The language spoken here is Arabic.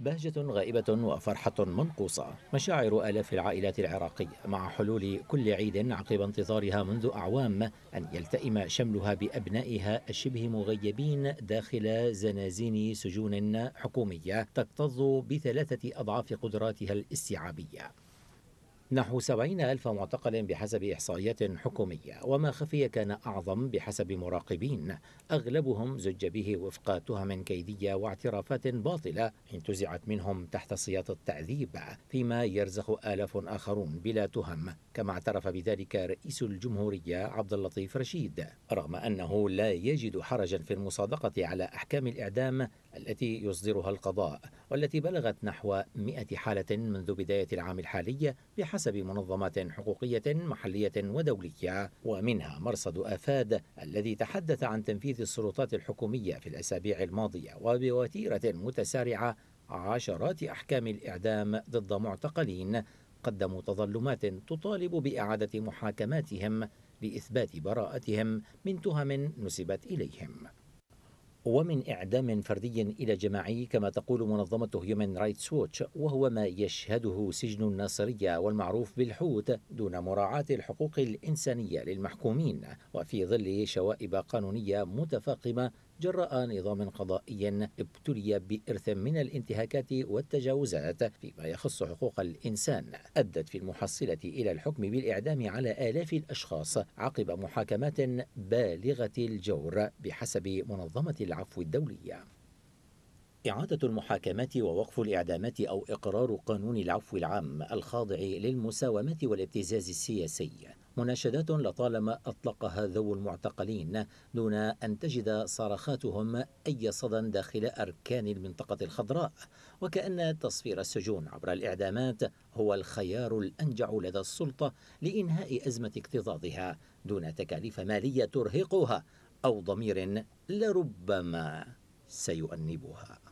بهجة غائبة وفرحة منقوصة مشاعر آلاف العائلات العراقية مع حلول كل عيد عقب انتظارها منذ أعوام أن يلتئم شملها بأبنائها الشبه مغيبين داخل زنازين سجون حكومية تكتظ بثلاثة أضعاف قدراتها الاستيعابية نحو 70 ألف معتقل بحسب إحصائيات حكومية وما خفي كان أعظم بحسب مراقبين أغلبهم زج به وفق تهم كيدية واعترافات باطلة انتزعت منهم تحت سياط التعذيب فيما يرزخ آلاف آخرون بلا تهم كما اعترف بذلك رئيس الجمهورية عبد اللطيف رشيد رغم أنه لا يجد حرجا في المصادقة على أحكام الإعدام التي يصدرها القضاء والتي بلغت نحو 100 حالة منذ بداية العام الحالي بحسب بحسب منظمات حقوقية محلية ودولية ومنها مرصد آفاد الذي تحدث عن تنفيذ السلطات الحكومية في الأسابيع الماضية وبوتيرة متسارعة عشرات أحكام الإعدام ضد معتقلين قدموا تظلمات تطالب بإعادة محاكماتهم لإثبات براءتهم من تهم نسبت إليهم ومن إعدام فردي إلى جماعي كما تقول منظمة هيومن رايتس ووتش وهو ما يشهده سجن الناصرية والمعروف بالحوت دون مراعاة الحقوق الإنسانية للمحكومين وفي ظل شوائب قانونية متفاقمة جراء نظام قضائي ابتلي بإرث من الانتهاكات والتجاوزات فيما يخص حقوق الإنسان أدت في المحصلة إلى الحكم بالإعدام على آلاف الأشخاص عقب محاكمات بالغة الجور بحسب منظمة العفو الدولية إعادة المحاكمات ووقف الإعدامات أو إقرار قانون العفو العام الخاضع للمساومة والابتزاز السياسي مناشدات لطالما أطلقها ذو المعتقلين دون أن تجد صرخاتهم أي صدى داخل أركان المنطقة الخضراء وكأن تصفير السجون عبر الإعدامات هو الخيار الأنجع لدى السلطة لإنهاء أزمة اكتظاظها دون تكاليف مالية ترهقها أو ضمير لربما سيؤنبها